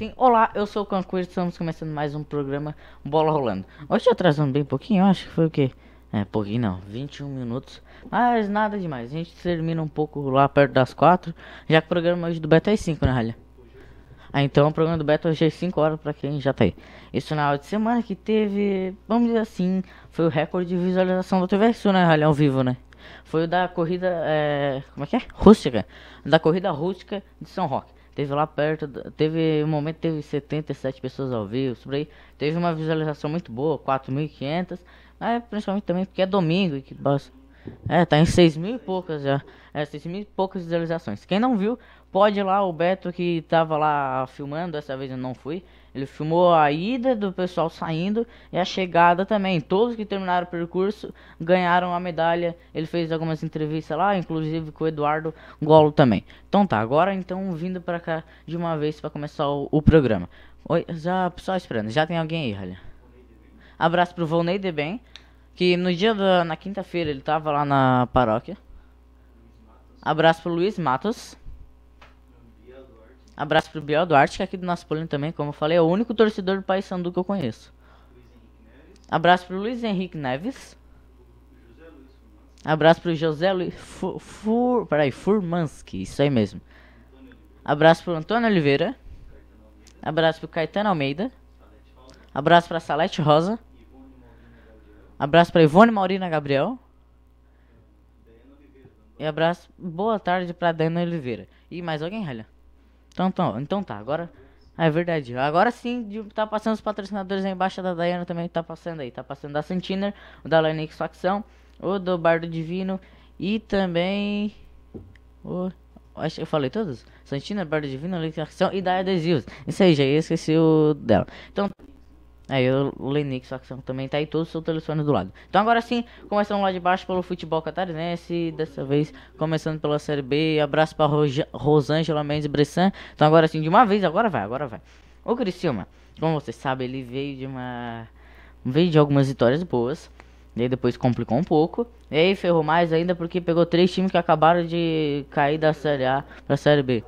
sim Olá, eu sou o Cancuir, estamos começando mais um programa Bola Rolando. Hoje atrasando bem pouquinho, acho que foi o quê? É, pouquinho não, 21 minutos. Mas nada demais, a gente termina um pouco lá perto das 4, já que o programa hoje do Beto é 5, né, Ralha? Ah, então o programa do Beto hoje é 5 horas pra quem já tá aí. Isso na aula de semana que teve, vamos dizer assim, foi o recorde de visualização do TVSU, né, Ralha, ao vivo, né? Foi o da corrida. É, como é que é? Rústica. Da corrida rústica de São Roque. Teve lá perto, teve um momento teve 77 pessoas ao vivo, por aí. Teve uma visualização muito boa, 4.500. É, principalmente também porque é domingo e que é, tá em 6 mil e poucas já. É, 6 mil e poucas visualizações. Quem não viu, pode ir lá, o Beto que tava lá filmando, dessa vez eu não fui. Ele filmou a ida do pessoal saindo e a chegada também. Todos que terminaram o percurso ganharam a medalha. Ele fez algumas entrevistas lá, inclusive com o Eduardo Golo também. Então tá, agora então vindo pra cá de uma vez para começar o, o, programa. Oi, já, só esperando, já tem alguém aí, olha. Abraço pro Volney de Bem, que no dia da, na quinta-feira ele tava lá na paróquia. Abraço pro Luiz Matos. Abraço pro Biel Duarte, que é aqui do nosso polinho também, como eu falei, é o único torcedor do País Sandu que eu conheço. Abraço pro Luiz Henrique Neves. Abraço pro José Luiz Fur, peraí, Furmanski, isso aí mesmo. Abraço pro Antônio Oliveira. Abraço pro Caetano Almeida. Abraço pra Salete Rosa. Abraço pra Ivone Maurina Gabriel. E abraço, boa tarde pra Dana Oliveira. E mais alguém, Helena então, então, então tá, agora. É verdade. Agora sim, tá passando os patrocinadores aí embaixo da Diana também tá passando aí. Tá passando da Santiner, o da Linux Facção, o do Bardo Divino e também. O. Acho que eu falei todos? Santina, Bardo Divino, Linux Facção e da Adesivos. Isso aí, já esqueci o dela. Então. Aí é, eu, o Lenix Facção também tá aí, todos os seus telefones do lado. Então agora sim, começando lá de baixo pelo futebol catarinense, dessa vez começando pela Série B. Abraço para Roja, Rosângela Mendes Bressan. Então agora sim, de uma vez, agora vai, agora vai. O Criciúma, como você sabe, ele veio de uma... veio de algumas vitórias boas. E aí depois complicou um pouco. E aí ferrou mais ainda porque pegou três times que acabaram de cair da Série A pra Série B.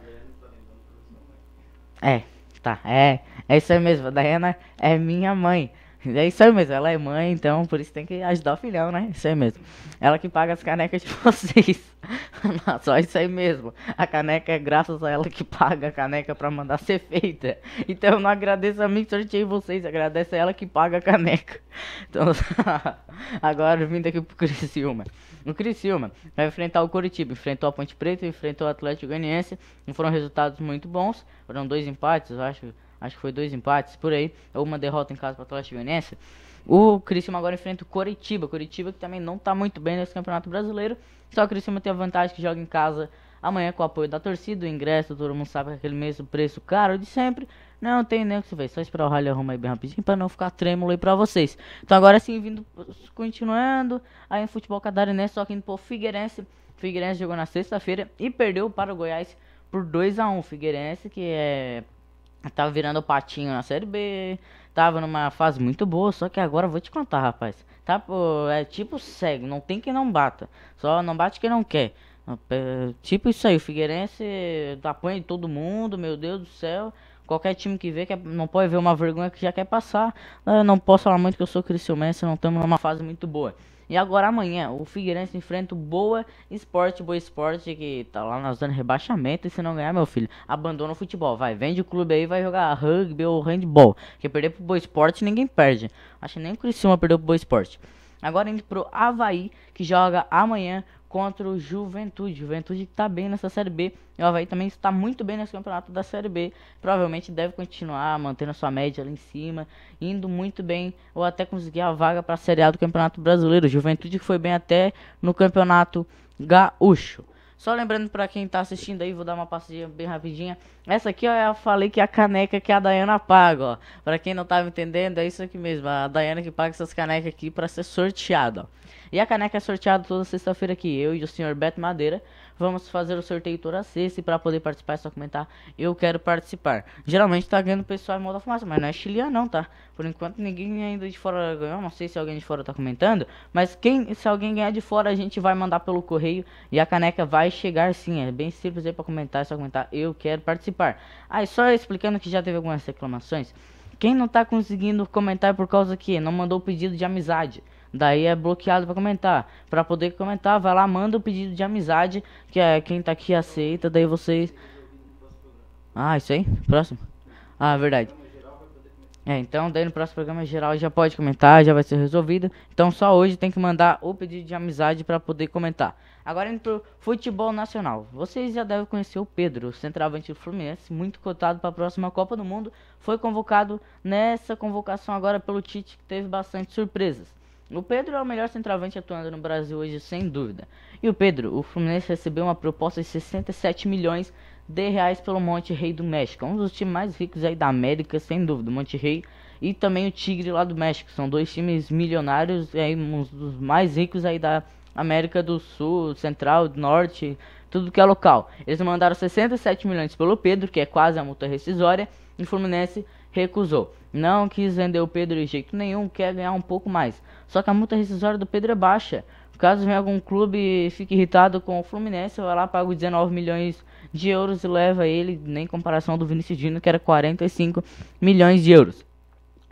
É, tá? É, é isso aí mesmo. A Diana é minha mãe. É isso aí mesmo, ela é mãe, então por isso tem que ajudar o filhão, né? Isso aí mesmo. Ela que paga as canecas de vocês. Não, só isso aí mesmo. A caneca é graças a ela que paga a caneca para mandar ser feita. Então eu não agradeço a mim sorteio vocês, agradeço a ela que paga a caneca. Então, agora vindo aqui pro Criciúma. No Criciúma, vai enfrentar o Curitiba, enfrentou a Ponte Preta, enfrentou o Atlético Ganiense. Não foram resultados muito bons, foram dois empates, eu acho acho que foi dois empates por aí, ou uma derrota em casa para o Atlético Goianiense. O Criciúma agora enfrenta o Coritiba, Coritiba que também não está muito bem nesse Campeonato Brasileiro, só o Criciúma tem a vantagem que joga em casa amanhã com o apoio da torcida, o ingresso, todo mundo sabe é aquele mesmo preço caro de sempre. Não tem nem o que se ver, só esperar o Rally arrumar aí bem rapidinho para não ficar trêmulo aí para vocês. Então agora sim, vindo, continuando aí em futebol catarinense, só que indo pro Figueirense. Figueirense jogou na sexta-feira e perdeu para o Goiás por 2 a 1 Figueirense que é Tava virando o patinho na Série B. Tava numa fase muito boa, só que agora vou te contar, rapaz. Tá, pô, é tipo cego, não tem quem não bata. Só não bate quem não quer. É, tipo isso aí, o Figueirense apanha de todo mundo, meu Deus do céu. Qualquer time que vê, que não pode ver uma vergonha que já quer passar. Eu não posso falar muito que eu sou Criciúmense, não estamos numa fase muito boa. E agora amanhã, o Figueirense enfrenta o Boa Esporte, Boa Esporte, que tá lá na zona de rebaixamento. E se não ganhar, meu filho, abandona o futebol. Vai, vende o clube aí, vai jogar rugby ou handball. Porque perder pro Boa Esporte ninguém perde. Acho que nem o Criciúma perdeu pro Boa Esporte. Agora indo pro Havaí, que joga amanhã contra o Juventude. Juventude que está bem nessa Série B. E o Havaí também está muito bem nesse campeonato da Série B. Provavelmente deve continuar mantendo a sua média lá em cima, indo muito bem, ou até conseguir a vaga para a Série A do Campeonato Brasileiro. Juventude que foi bem até no Campeonato Gaúcho. Só lembrando para quem está assistindo aí, vou dar uma passadinha bem rapidinha. Essa aqui, ó, eu falei que é a caneca que a Dayana paga, ó. Pra quem não tava entendendo, é isso aqui mesmo. A Dayana que paga essas canecas aqui pra ser sorteada, ó. E a caneca é sorteada toda sexta-feira aqui. Eu e o senhor Beto Madeira vamos fazer o sorteio toda sexta. E pra poder participar é só comentar, eu quero participar. Geralmente tá ganhando pessoal em moda fumaça, mas não é chiliano não, tá? Por enquanto ninguém ainda de fora ganhou. Não sei se alguém de fora tá comentando. Mas quem, se alguém ganhar de fora, a gente vai mandar pelo correio. E a caneca vai chegar sim. É bem simples aí pra comentar. É só comentar, eu quero participar participar. Aí só explicando que já teve algumas reclamações. Quem não tá conseguindo comentar é por causa que não mandou o pedido de amizade. Daí é bloqueado para comentar. Para poder comentar, vai lá, manda o pedido de amizade. Que é quem tá aqui aceita. Daí vocês. Ah, isso aí? Próximo? Ah, verdade. É, então daí no próximo programa geral já pode comentar, já vai ser resolvido. Então só hoje tem que mandar o pedido de amizade para poder comentar. Agora indo pro futebol nacional. Vocês já devem conhecer o Pedro, centroavante do Fluminense, muito cotado para a próxima Copa do Mundo. Foi convocado nessa convocação agora pelo Tite, que teve bastante surpresas. O Pedro é o melhor centroavante atuando no Brasil hoje, sem dúvida. E o Pedro, o Fluminense recebeu uma proposta de 67 milhões de reais pelo Monte Rei do México. Um dos times mais ricos aí da América, sem dúvida. O Monte Rei e também o Tigre lá do México. São dois times milionários, aí, é um dos mais ricos aí da América América do Sul, Central, Norte, tudo que é local. Eles mandaram 67 milhões pelo Pedro, que é quase a multa rescisória, e o Fluminense recusou. Não quis vender o Pedro de jeito nenhum, quer ganhar um pouco mais. Só que a multa rescisória do Pedro é baixa. Caso venha algum clube e fique irritado com o Fluminense, vai lá, paga 19 milhões de euros e leva ele, nem comparação do Vinicius Dino, que era 45 milhões de euros.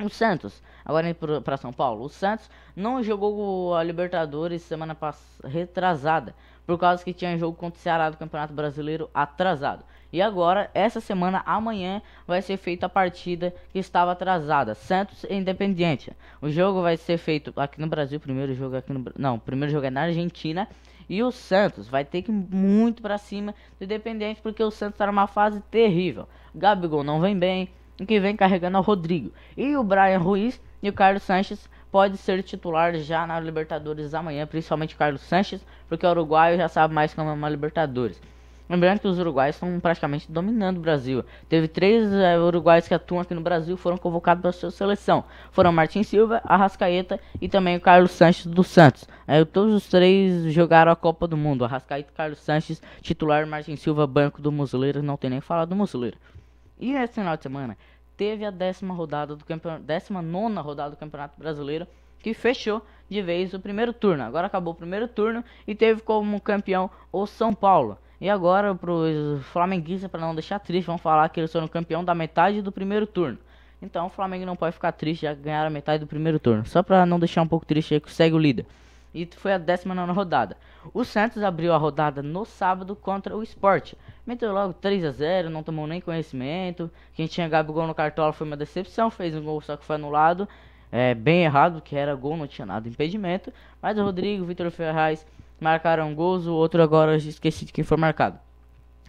O Santos Agora indo para São Paulo, o Santos não jogou a Libertadores semana retrasada, por causa que tinha jogo contra o Ceará do Campeonato Brasileiro atrasado. E agora, essa semana, amanhã, vai ser feita a partida que estava atrasada, Santos e Independiente. O jogo vai ser feito aqui no Brasil, primeiro jogo aqui no não, primeiro jogo é na Argentina. E o Santos vai ter que ir muito para cima do Independente, porque o Santos está numa fase terrível. Gabigol não vem bem, o que vem carregando é o Rodrigo. E o Brian Ruiz e o Carlos Sanches pode ser titular já na Libertadores amanhã, principalmente Carlos Sanches, porque o uruguaio já sabe mais como é uma Libertadores. Lembrando que os uruguaios estão praticamente dominando o Brasil. Teve três é, eh, uruguaios que atuam aqui no Brasil foram convocados para a sua seleção. Foram Martin Silva, Arrascaeta e também o Carlos Sanches do Santos. É, todos os três jogaram a Copa do Mundo. Arrascaeta, Carlos Sanches, titular, Martin Silva, banco do Musuleiro. Não tem nem falar do Muslera. E esse final de semana teve a décima rodada do campeonato, décima nona rodada do Campeonato Brasileiro, que fechou de vez o primeiro turno. Agora acabou o primeiro turno e teve como campeão o São Paulo. E agora para os flamenguistas, para não deixar triste, vão falar que eles foram campeão da metade do primeiro turno. Então o Flamengo não pode ficar triste, já a metade do primeiro turno. Só para não deixar um pouco triste aí que segue o líder e foi a 19 rodada. O Santos abriu a rodada no sábado contra o Sport. Meteu logo 3 a 0 não tomou nem conhecimento. Quem tinha Gabigol no cartola foi uma decepção, fez um gol só que foi anulado. É, bem errado, que era gol, não tinha nada impedimento. Mas o Rodrigo, o Vitor Ferraz marcaram gols, o outro agora eu esqueci de quem foi marcado.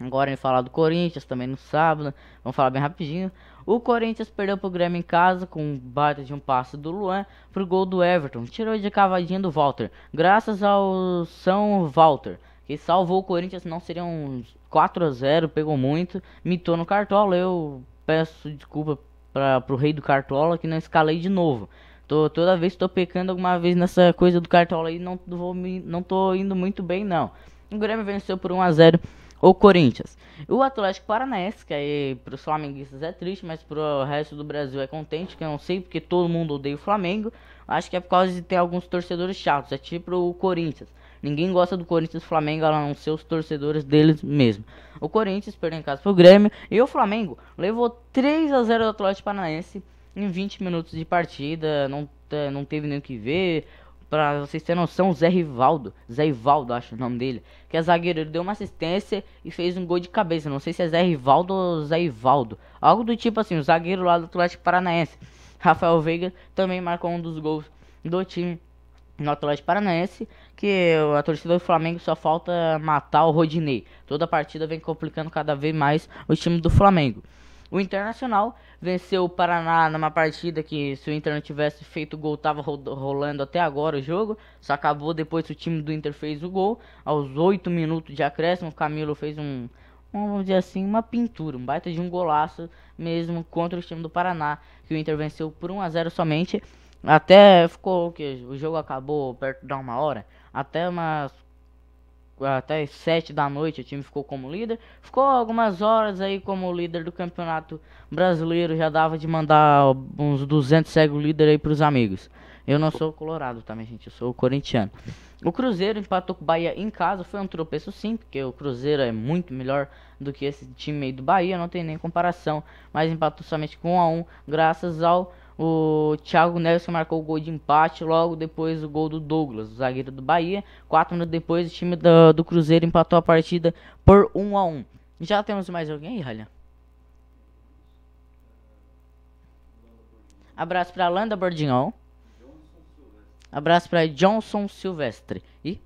Agora em falar do Corinthians também no sábado, vamos falar bem rapidinho. O Corinthians perdeu para o Grêmio em casa com um baita de um passe do Luan pro gol do Everton. Tirou de cavadinha do Walter. Graças ao São Walter, que salvou o Corinthians, não seria um 4 a 0, pegou muito, mitou no cartola. Eu peço desculpa para o rei do cartola que não escalei de novo. Tô, toda vez estou pecando alguma vez nessa coisa do cartola aí, não vou não tô indo muito bem não. O Grêmio venceu por 1 a 0 ou Corinthians. O Atlético Paranaense, que aí para os flamenguistas é triste, mas para o resto do Brasil é contente, que eu não sei porque todo mundo odeia o Flamengo. Acho que é por causa de ter alguns torcedores chatos, é tipo o Corinthians. Ninguém gosta do Corinthians e Flamengo, a não ser os torcedores deles mesmo. O Corinthians perdeu em casa pro Grêmio e o Flamengo levou 3 a 0 do Atlético Paranaense em 20 minutos de partida, não, eh, não teve nem o que ver. Pra vocês terem noção, o Zé Rivaldo, Zé Rivaldo acho o nome dele, que é zagueiro, ele deu uma assistência e fez um gol de cabeça. Não sei se é Zé Rivaldo ou Zé Rivaldo. Algo do tipo assim, o zagueiro lá do Atlético Paranaense. Rafael Veiga também marcou um dos gols do time no Atlético Paranaense, que a torcida do Flamengo só falta matar o Rodinei. Toda partida vem complicando cada vez mais o time do Flamengo. O Internacional venceu o Paraná numa partida que, se o Inter não tivesse feito gol, tava rolando até agora o jogo. Só acabou depois que o time do Inter fez o gol. Aos 8 minutos de acréscimo, o Camilo fez um, vamos dizer assim, uma pintura, um baita de um golaço mesmo contra o time do Paraná, que o Inter venceu por 1 a 0 somente. Até ficou o que o jogo acabou perto da uma hora, até umas até 7 da noite o time ficou como líder. Ficou algumas horas aí como líder do campeonato brasileiro, já dava de mandar uns 200 seguidores líder aí pros amigos. Eu não sou colorado, também gente? Eu sou corintiano. O Cruzeiro empatou com o Bahia em casa, foi um tropeço sim, porque o Cruzeiro é muito melhor do que esse time aí do Bahia, não tem nem comparação, mas empatou somente com 1 a 1 graças ao o Thiago Neves marcou o gol de empate, logo depois o gol do Douglas, o zagueiro do Bahia. Quatro minutos depois, o time do, do Cruzeiro empatou a partida por 1 um a 1 um. Já temos mais alguém aí, Ralha? Abraço para Landa Bordignon. Abraço para Johnson Silvestre. E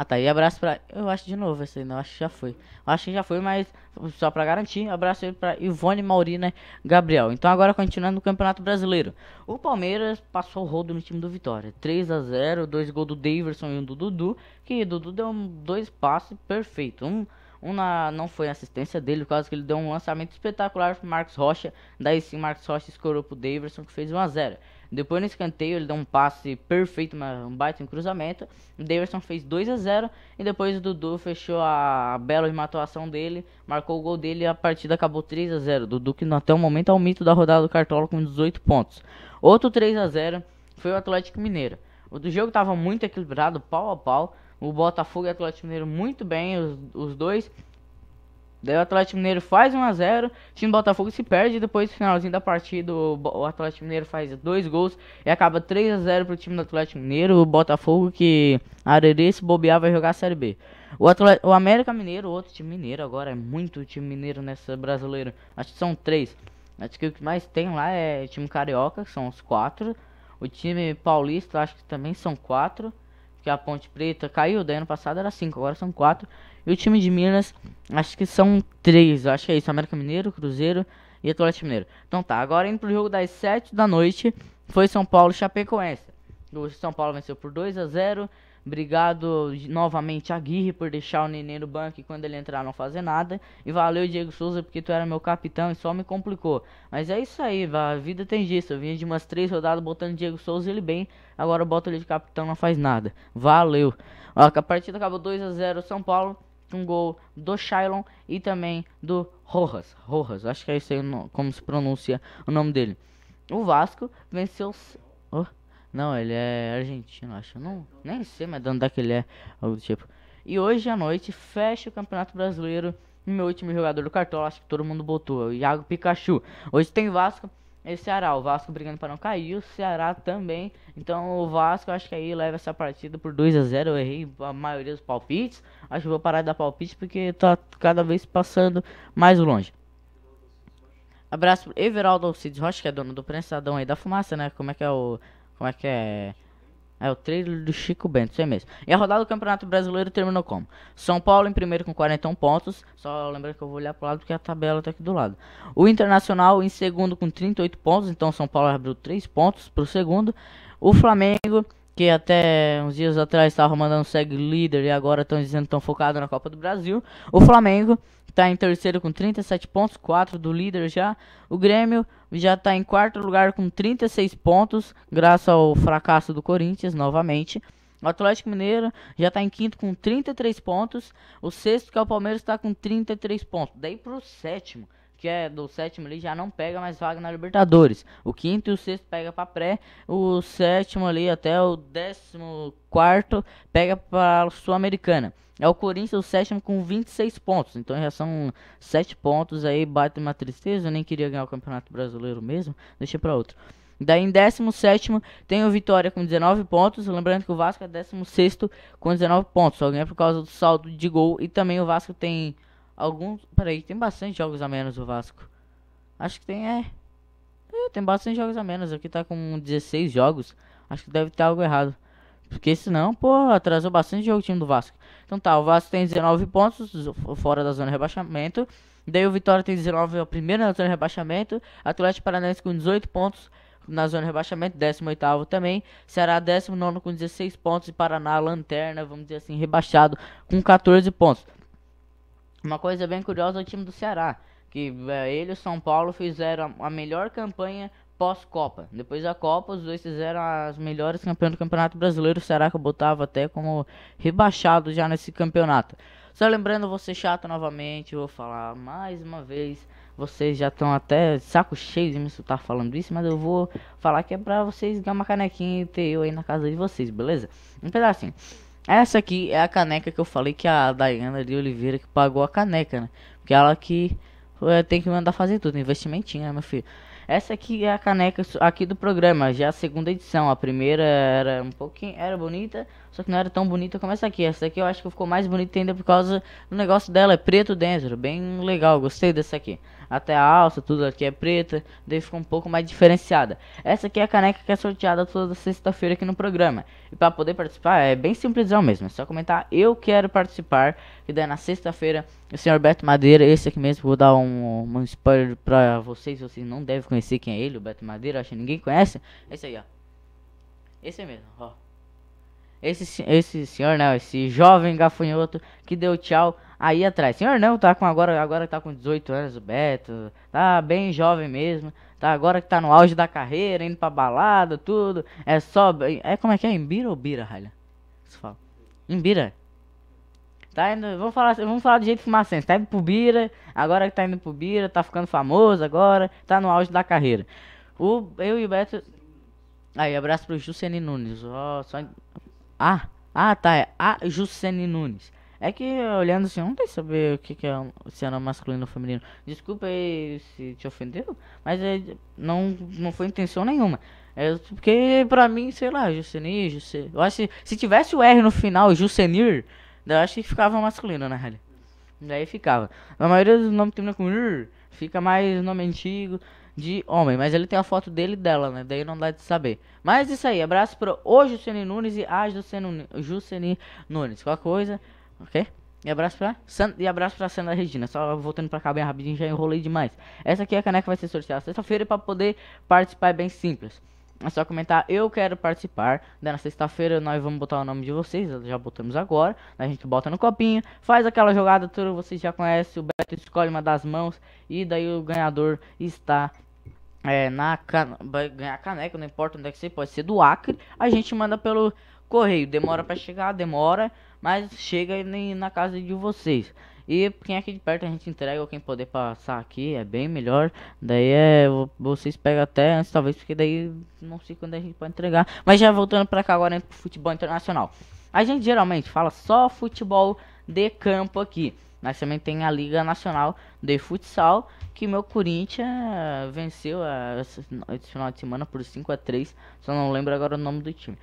ah tá, e abraço pra. Eu acho de novo esse aí, não, acho que já foi. Acho que já foi, mas só pra garantir, abraço aí pra Ivone Maurina Gabriel. Então agora continuando no Campeonato Brasileiro. O Palmeiras passou o rodo no time do Vitória. 3 a 0 dois gols do Daverson e um do Dudu. Que Dudu deu dois passes perfeitos. Um um na, não foi assistência dele, por causa que ele deu um lançamento espetacular para Marcos Rocha. Daí sim, Marcos Rocha escorou pro Davidson, que fez 1 x 0 Depois no escanteio, ele deu um passe perfeito, um baita em cruzamento. O Davidson fez 2 x 0 E depois o Dudu fechou a bela atuação dele, marcou o gol dele e a partida acabou 3 x 0 Dudu, que até o momento é o mito da rodada do Cartola com 18 pontos. Outro 3 x 0 foi o Atlético Mineiro. O jogo estava muito equilibrado, pau a pau. O Botafogo e o Atlético Mineiro muito bem, os, os dois. Daí o Atlético Mineiro faz 1 a 0 o time do Botafogo se perde depois do finalzinho da partida o Atlético Mineiro faz dois gols e acaba 3 a 0 pro time do Atlético Mineiro, o Botafogo que Arerê se bobear vai jogar a Série B. O, Atlético, o América Mineiro, outro time mineiro agora, é muito time mineiro nessa brasileira, acho que são três. Acho que o que mais tem lá é time carioca, que são os quatro, o time paulista acho que também são quatro, que a Ponte Preta caiu, daí ano passado era 5, agora são 4. E o time de Minas, acho que são 3, acho que é isso, América Mineiro, Cruzeiro e Atlético Mineiro. Então tá, agora indo pro jogo das 7 da noite, foi São Paulo Chapecoense. O São Paulo venceu por 2 a 0 Obrigado novamente a Aguirre por deixar o Nenê no banco e quando ele entrar não fazer nada. E valeu Diego Souza porque tu era meu capitão e só me complicou. Mas é isso aí, a vida tem disso. Eu vinha de umas três rodadas botando Diego Souza ele bem. Agora bota ele de capitão não faz nada. Valeu. Ó, a partida acabou 2 a 0 São Paulo um gol do Shailon e também do Rojas. Rojas, acho que é isso aí como se pronuncia o nome dele. O Vasco venceu... Oh. Não, ele é argentino, acho. Não, nem sei mas dando daquele é que ele é, algo do tipo. E hoje à noite fecha o Campeonato Brasileiro. Meu último jogador do cartola, acho que todo mundo botou, é o Iago Pikachu. Hoje tem Vasco e Ceará. O Vasco brigando para não cair, o Ceará também. Então o Vasco acho que aí leva essa partida por 2 a 0 Eu errei a maioria dos palpites. Acho que vou parar de dar palpite porque tá cada vez passando mais longe. Abraço pro Everaldo Alcides Rocha, que é dono do prensadão aí da fumaça, né? Como é que é o como é que é? É o trailer do Chico Bento, isso é mesmo. E a rodada do Campeonato Brasileiro terminou como? São Paulo em primeiro com 41 pontos. Só lembra que eu vou olhar pro lado porque a tabela tá aqui do lado. O Internacional em segundo com 38 pontos. Então São Paulo abriu 3 pontos pro segundo. O Flamengo que até uns dias atrás estavam mandando segue líder e agora estão dizendo que estão focados na Copa do Brasil. O Flamengo está em terceiro com 37 pontos, 4 do líder já. O Grêmio já está em quarto lugar com 36 pontos, graças ao fracasso do Corinthians novamente. O Atlético Mineiro já está em quinto com 33 pontos. O sexto, que é o Palmeiras, está com 33 pontos. Daí para o sétimo que é do sétimo ali já não pega mais vaga na Libertadores. O quinto e o sexto pega para pré, o sétimo ali até o décimo quarto pega para Sul-Americana. É o Corinthians o sétimo com 26 pontos. Então já são 7 pontos aí, bate uma tristeza. Eu nem queria ganhar o Campeonato Brasileiro mesmo. Deixa para outro. Daí em 17 tem o Vitória com 19 pontos. Lembrando que o Vasco é 16 com 19 pontos. Só ganha por causa do saldo de gol. E também o Vasco tem Alguns. Peraí, tem bastante jogos a menos o Vasco. Acho que tem, é. é tem bastante jogos a menos. Aqui tá com 16 jogos. Acho que deve ter algo errado. Porque senão, pô, atrasou bastante jogo o time do Vasco. Então tá, o Vasco tem 19 pontos fora da zona de rebaixamento. Daí o Vitória tem 19, a primeira na zona de rebaixamento. Atlético Paranaense com 18 pontos na zona de rebaixamento, 18 também. Ceará 19 com 16 pontos e Paraná lanterna, vamos dizer assim, rebaixado com 14 pontos. Uma coisa bem curiosa é o time do Ceará, que é, ele e o São Paulo fizeram a melhor campanha pós-Copa. Depois da Copa, os dois fizeram as melhores campeões do Campeonato Brasileiro. O Ceará que eu botava até como rebaixado já nesse campeonato. Só lembrando, você chato novamente, vou falar mais uma vez. Vocês já estão até saco cheio de me estar falando isso, mas eu vou falar que é pra vocês ganhar uma canequinha e ter eu aí na casa de vocês, beleza? Um pedacinho. Essa aqui é a caneca que eu falei que a Dayana de Oliveira que pagou a caneca, né? Porque ela que eh, tem que mandar fazer tudo, investimentinho, né, meu filho? Essa aqui é a caneca aqui do programa, já é a segunda edição. A primeira era um pouquinho, era bonita, só que não era tão bonita como essa aqui. Essa aqui eu acho que ficou mais bonita ainda por causa do negócio dela, é preto dentro, bem legal, gostei dessa aqui. Até a alça, tudo aqui é preta, daí fica um pouco mais diferenciada. Essa aqui é a caneca que é sorteada toda sexta-feira aqui no programa. E para poder participar é bem simplesão mesmo, é só comentar eu quero participar, que daí na sexta-feira o senhor Beto Madeira, esse aqui mesmo, vou dar um, um spoiler para vocês, vocês não devem conhecer quem é ele, o Beto Madeira, acho que ninguém conhece. Esse é aí, ó. Esse mesmo, ó. Esse, esse senhor, né? Esse jovem gafanhoto que deu tchau aí atrás. Senhor não, tá com agora, agora tá com 18 anos o Beto, tá bem jovem mesmo, tá agora que tá no auge da carreira, indo pra balada, tudo. É só. É como é que é? Embira ou bira, Ralha? Você fala. Embira. Tá indo, vamos falar, vamos falar do jeito fumacense. Tá indo pro Bira, agora que tá indo pro Bira, tá ficando famoso agora, tá no auge da carreira. O, eu e o Beto. Aí, abraço pro Juscelino Nunes. Oh, só... Ah, ah tá. É. Ah, Juscelino Nunes. É que olhando assim, não tem saber o que, que é oceano é masculino ou feminino. Desculpa aí se te ofendeu, mas é, não, não foi intenção nenhuma. É porque pra mim, sei lá, Jucenir, Jucenir. Eu acho que se tivesse o R no final, Jucenir, eu acho que ficava masculino na né, real. Daí ficava. A maioria dos nomes termina com ir, fica mais nome antigo de homem, mas ele tem a foto dele e dela, né? Daí não dá de saber. Mas isso aí, abraço para o Juscelino Nunes e a Juscelino, Juscelino Nunes. Qualquer coisa, ok? E abraço pra, San... e abraço pra Sandra Regina. Só voltando pra cá bem rapidinho, já enrolei demais. Essa aqui é a caneca que vai ser sorteada sexta-feira para poder participar é bem simples. É só comentar, eu quero participar. Daí na sexta-feira nós vamos botar o nome de vocês, já botamos agora. A gente bota no copinho, faz aquela jogada toda, vocês já conhecem. O Beto escolhe uma das mãos e daí o ganhador está é, na can... vai ganhar caneca, não importa onde é que você pode ser do Acre. A gente manda pelo correio, demora para chegar, demora mas chega na casa de vocês. E quem é aqui de perto a gente entrega ou quem puder passar aqui é bem melhor. Daí é, vocês pegam até antes, talvez, porque daí não sei quando a gente pode entregar. Mas já voltando pra cá agora pro futebol internacional. A gente geralmente fala só futebol de campo aqui. Mas também tem a Liga Nacional de Futsal, que meu Corinthians eh, venceu eh, esse final de semana por 5 a 3 Só não lembro agora o nome do time.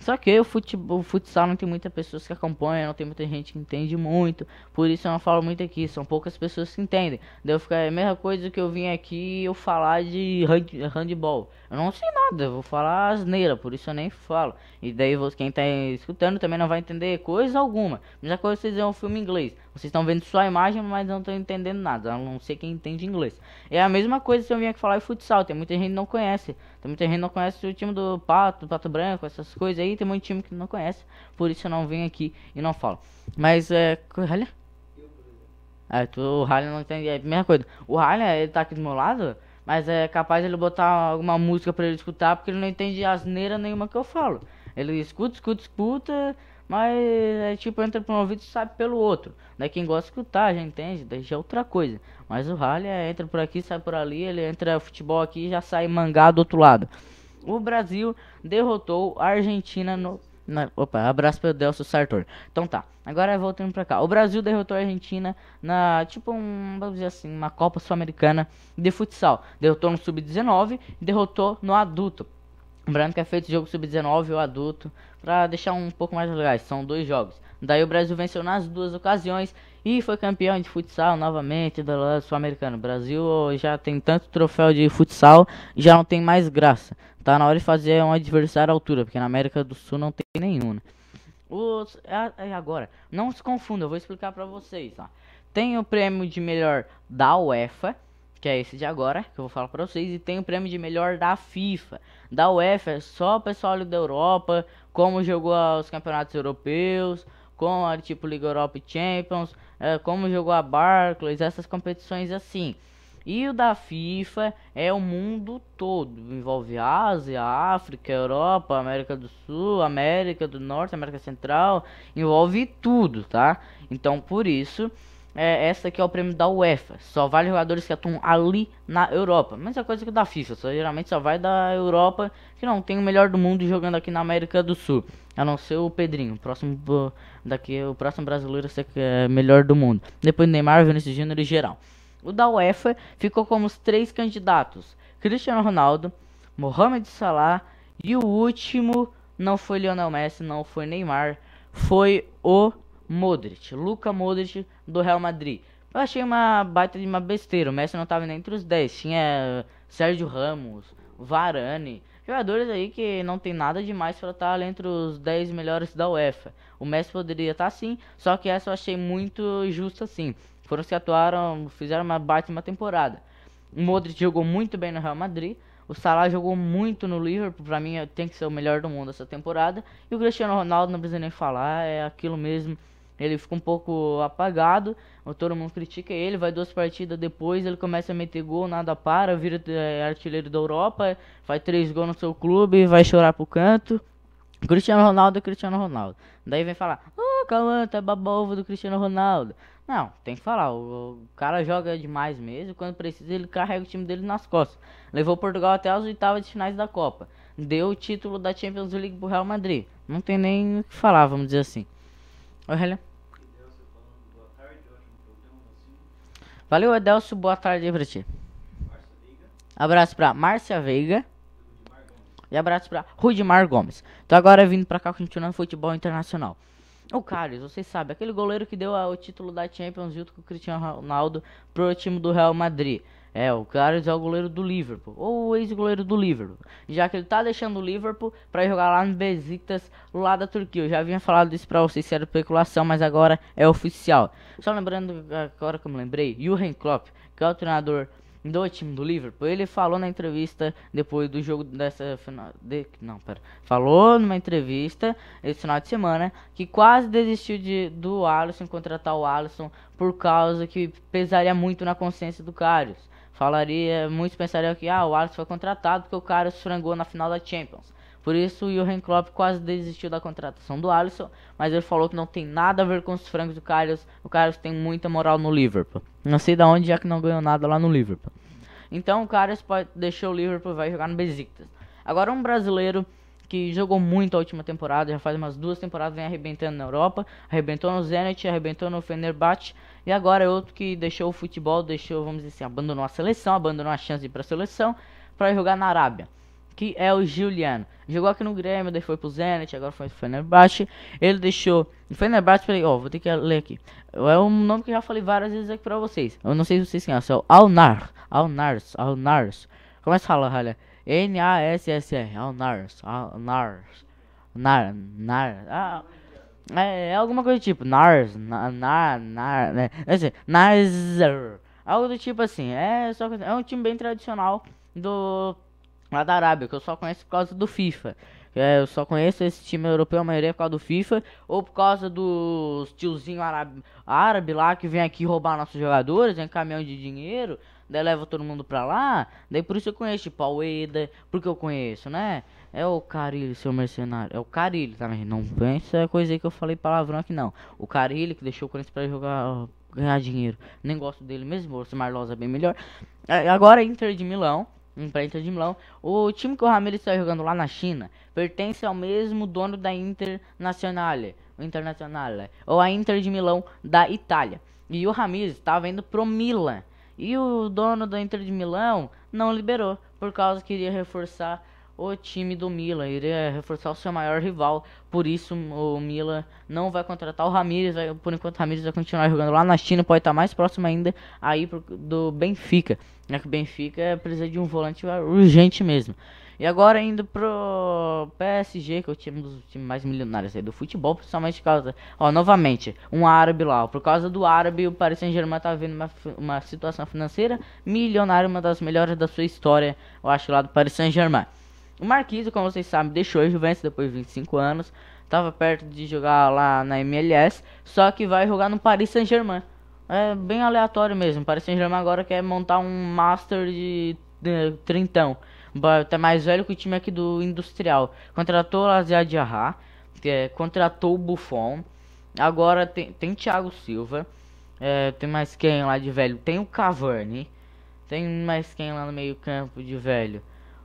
Só que o, futebol, o futsal não tem muitas pessoas que acompanham, não tem muita gente que entende muito. Por isso eu não falo muito aqui, são poucas pessoas que entendem. Deu ficar é a mesma coisa que eu vim aqui eu falar de hand, handball. Eu não sei nada, eu vou falar asneira, por isso eu nem falo. E daí quem tá escutando também não vai entender coisa alguma. Mesma coisa vocês verem um filme em inglês. Vocês estão vendo só a imagem, mas não estão entendendo nada. A não ser quem entende inglês. É a mesma coisa se eu vim aqui falar de futsal, tem muita gente que não conhece. Tem muita gente que não conhece o time do Pato, do Pato Branco, essas coisas aí. Tem muito time que não conhece. Por isso eu não venho aqui e não falo. Mas é. é Olha. É, tu, o Ralha não entende É a mesma coisa. O Ralha, ele tá aqui do meu lado, mas é capaz ele botar alguma música pra ele escutar, porque ele não entende asneira nenhuma que eu falo. Ele escuta, escuta, escuta. Mas é tipo, entra por um ouvido e sai pelo outro. Né? Quem gosta de escutar, já entende, daí já é outra coisa. Mas o rally é, entra por aqui, sai por ali, ele entra futebol aqui e já sai mangá do outro lado. O Brasil derrotou a Argentina no. Na, opa, abraço o Delcio Sartor. Então tá, agora voltando pra cá. O Brasil derrotou a Argentina na, tipo, um, vamos dizer assim, uma Copa Sul-Americana de futsal. Derrotou no Sub-19 derrotou no adulto. Lembrando que é feito jogo sub-19 ou adulto para deixar um pouco mais legais, são dois jogos. Daí o Brasil venceu nas duas ocasiões e foi campeão de futsal novamente da Sul-Americana. Brasil já tem tanto troféu de futsal, já não tem mais graça. Tá na hora de fazer um adversário à altura, porque na América do Sul não tem nenhum. Né? Os, é, é agora, não se confunda, eu vou explicar para vocês. Ó. Tem o prêmio de melhor da UEFA, que é esse de agora, que eu vou falar para vocês, e tem o prêmio de melhor da FIFA. Da UEFA, só o pessoal da Europa, como jogou os campeonatos europeus, como a tipo Liga Europa Champions, é, como jogou a Barclays, essas competições assim. E o da FIFA é o mundo todo, envolve Ásia, África, Europa, América do Sul, América do Norte, América Central, envolve tudo, tá? Então por isso é, essa aqui é o prêmio da UEFA. Só vale jogadores que atuam ali na Europa. Mesma é coisa que da FIFA, só, geralmente só vai da Europa, que não tem o melhor do mundo jogando aqui na América do Sul. A não ser o Pedrinho, o próximo daqui, o próximo brasileiro ser é melhor do mundo. Depois Neymar, Vinícius Júnior e geral. O da UEFA ficou como os três candidatos: Cristiano Ronaldo, Mohamed Salah e o último não foi Lionel Messi, não foi Neymar, foi o Modric, Luca Modric do Real Madrid. Eu achei uma baita de uma besteira. O Messi não estava nem entre os 10. Tinha Sérgio Ramos, Varane, jogadores aí que não tem nada demais para estar tá entre os 10 melhores da UEFA. O Messi poderia estar tá sim, só que essa eu achei muito justa sim. Foram os que atuaram, fizeram uma baita uma temporada. O Modric jogou muito bem no Real Madrid. O Salah jogou muito no Liverpool, para mim tem que ser o melhor do mundo essa temporada. E o Cristiano Ronaldo não precisa nem falar, é aquilo mesmo. Ele fica um pouco apagado, todo mundo critica ele, vai duas partidas depois, ele começa a meter gol, nada para, vira eh, artilheiro da Europa, faz três gols no seu clube, vai chorar pro canto. Cristiano Ronaldo, é Cristiano Ronaldo. Daí vem falar, ô oh, Cauã, tá é babovo do Cristiano Ronaldo. Não, tem que falar, o, o, cara joga demais mesmo, quando precisa ele carrega o time dele nas costas. Levou Portugal até as oitavas de finais da Copa. Deu o título da Champions League pro Real Madrid. Não tem nem o que falar, vamos dizer assim. Olha... Valeu, Edelcio. Boa tarde aí pra ti. Abraço pra Márcia Veiga. E abraço pra Rudimar Gomes. Então agora vindo pra cá continuando futebol internacional. O Carlos, vocês sabem, aquele goleiro que deu o título da Champions junto com o Cristiano Ronaldo pro time do Real Madrid. É, o Carlos é o goleiro do Liverpool, ou o ex-goleiro do Liverpool, já que ele tá deixando o Liverpool para jogar lá no Besiktas, lá da Turquia. Eu já havia falado isso para vocês, se era especulação, mas agora é oficial. Só lembrando, agora que eu me lembrei, Jurgen Klopp, que é o treinador do time do Liverpool, ele falou na entrevista depois do jogo dessa final. De, não, pera. Falou numa entrevista esse final de semana que quase desistiu de, do Alisson contratar o Alisson por causa que pesaria muito na consciência do Carlos falaria, muitos pensariam que ah, o Alisson foi contratado porque o cara frangou na final da Champions. Por isso o Jurgen Klopp quase desistiu da contratação do Alisson, mas ele falou que não tem nada a ver com os frangos do Carlos. O Carlos tem muita moral no Liverpool. Não sei da onde já que não ganhou nada lá no Liverpool. Então o Carlos pode deixar o Liverpool vai jogar no Besiktas. Agora um brasileiro que jogou muito a última temporada, já faz umas duas temporadas vem arrebentando na Europa, arrebentou no Zenit, arrebentou no Fenerbahçe, e agora é outro que deixou o futebol, deixou, vamos dizer assim, abandonou a seleção, abandonou a chance de ir para a seleção para jogar na Arábia. Que é o Juliano. Jogou aqui no Grêmio, depois foi pro Zenit, agora foi pro Fenerbahçe. Ele deixou. O Fenerbahçe, peraí, ó, vou ter que ler aqui. É um nome que já falei várias vezes aqui pra vocês. Eu não sei se vocês conhecem, é o Alnar. Alnars, Alnars. Começa a falar, olha. N-A-S-S-R. É o NARS. Ah, NARS. Nars, ah, é, é, alguma coisa do tipo. NARS. Nars, NAR. né? assim, NARS. Algo do tipo assim. É, só, é um time bem tradicional do. Lá da Arábia, que eu só conheço por causa do FIFA. É, eu só conheço esse time europeu, a maioria é por causa do FIFA ou por causa dos tiozinho árabe, árabe lá que vem aqui roubar nossos jogadores, em caminhão de dinheiro daí leva todo mundo pra lá, daí por isso eu conheço, tipo, a Ueda, porque eu conheço, né? É o Carilho, seu mercenário, é o Carilho também, tá não pensa coisa aí que eu falei palavrão aqui não. O Carilho que deixou o Corinthians pra jogar, ganhar dinheiro, nem gosto dele mesmo, o Marlosa é bem melhor. É, agora Inter de Milão, para Inter de Milão. O time que o Ramirez está jogando lá na China pertence ao mesmo dono da Internazionale, Internazionale, ou a Inter de Milão da Itália. E o Ramirez estava indo pro Milan. E o dono do Inter de Milão não liberou, por causa que iria reforçar o time do Milan, iria reforçar o seu maior rival. Por isso o Milan não vai contratar o Ramires, vai, por enquanto o Ramires vai continuar jogando lá na China, pode estar mais próximo ainda aí do Benfica né, que o Benfica precisa de um volante urgente mesmo. E agora indo pro PSG, que é o time dos times mais milionários aí do futebol, principalmente por causa. Ó, novamente, um árabe lá. Por causa do árabe, o Paris Saint-Germain tá vendo uma, uma situação financeira milionária, uma das melhores da sua história, eu acho, lá do Paris Saint-Germain. O Marquinhos, como vocês sabem, deixou a Juventus depois de 25 anos. Tava perto de jogar lá na MLS, só que vai jogar no Paris Saint-Germain. É bem aleatório mesmo. Paris Saint-Germain agora quer é montar um Master de, de trintão. Até mais velho que o time aqui do Industrial. Contratou o de Diarra, é, contratou o Buffon. Agora tem, tem Thiago Silva. É, tem mais quem lá de velho? Tem o Cavani. Tem mais quem lá no meio campo de velho?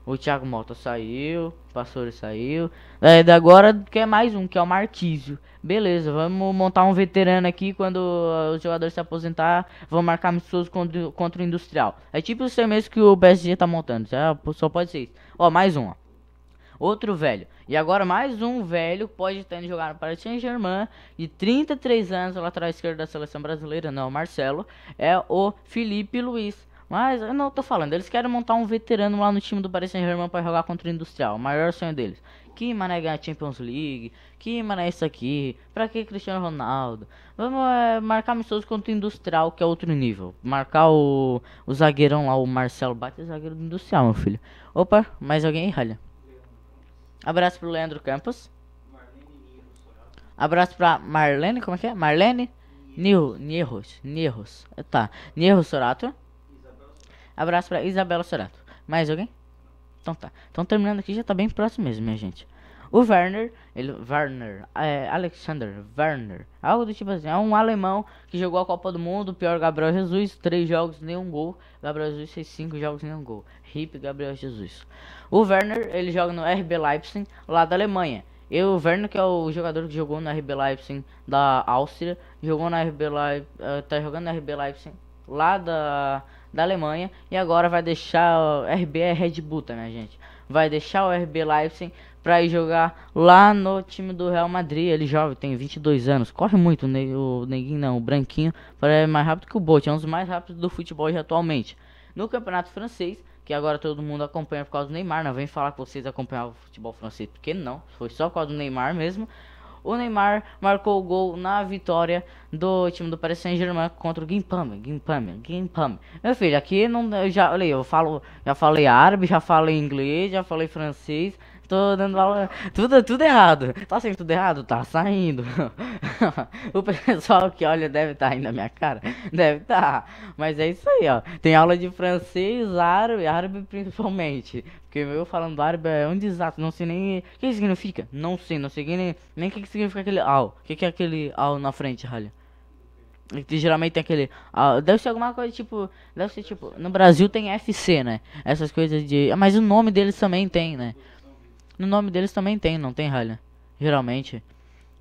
O Thiago Mota saiu, o Pastor saiu. É, agora quer é mais um, que é o Martísio. Beleza, vamos montar um veterano aqui quando ah, os jogadores se aposentar, vão marcar amistoso contra, contra o Industrial. É tipo o mesmo que o PSG tá montando, só pode ser isso. Ó, mais um, ó. Outro velho. E agora mais um velho pode estar indo jogar no Paris Saint-Germain. De 33 anos, o lateral esquerdo da seleção brasileira, não, Marcelo. É o Felipe Luiz mas eu não tô falando, eles querem montar um veterano lá no time do Paris Saint-Germain para jogar contra o Industrial, o maior sonho deles. Que mané ganhar Champions League, que mané isso aqui, pra que Cristiano Ronaldo? Vamos é, marcar missões contra o Industrial, que é outro nível. Marcar o, o zagueirão lá, o Marcelo Bate, é zagueiro do Industrial, meu filho. Opa, mais alguém aí, Abraço pro Leandro Campos. Abraço pra Marlene, como é que é? Marlene? Nierros, Nierros, Nirros. É, tá, Nirros Sorato. Abraço pra Isabela Sorato. Mais alguém? Então tá. Então terminando aqui, já tá bem próximo mesmo, minha gente. O Werner, ele, Werner, é, Alexander Werner, algo do tipo assim, é um alemão que jogou a Copa do Mundo, pior Gabriel Jesus, 3 jogos, nenhum gol, Gabriel Jesus fez 5 jogos, nenhum gol, hip Gabriel Jesus. O Werner, ele joga no RB Leipzig, lá da Alemanha, e o Werner, que é o jogador que jogou no RB Leipzig da Áustria, jogou na RB Leipzig, eh, tá jogando na RB Leipzig lá da da Alemanha e agora vai deixar o RB é Red Bull, tá, minha gente? Vai deixar o RB Leipzig para ir jogar lá no time do Real Madrid. Ele jovem, tem 22 anos, corre muito, o neguinho não, o branquinho, é mais rápido que o Bolt, é um dos mais rápidos do futebol atualmente. No campeonato francês, que agora todo mundo acompanha por causa do Neymar, não né? vem falar que vocês acompanhavam o futebol francês, porque não, foi só por causa do Neymar mesmo o Neymar marcou o gol na vitória do time do Paris Saint-Germain contra o Gimpame, Gimpame, Gimpame. Meu filho, aqui não eu já, olha, eu falo, já falei árabe, já falei inglês, já falei francês, Tô dando aula. Tudo, tudo errado. Tá saindo tudo errado? Tá saindo. o pessoal que olha deve estar tá indo na minha cara. Deve estar. Tá. Mas é isso aí, ó. Tem aula de francês, árabe, árabe principalmente. Porque eu falando árabe é um desastre. Não sei nem. O que significa? Não sei, não sei nem, nem o que, significa aquele al. O que, que é aquele al na frente, Ralha? geralmente tem aquele. Ah, deve ser alguma coisa tipo. Deve ser tipo. No Brasil tem FC, né? Essas coisas de. Mas o nome deles também tem, né? No nome deles também tem, não tem ralha. Geralmente.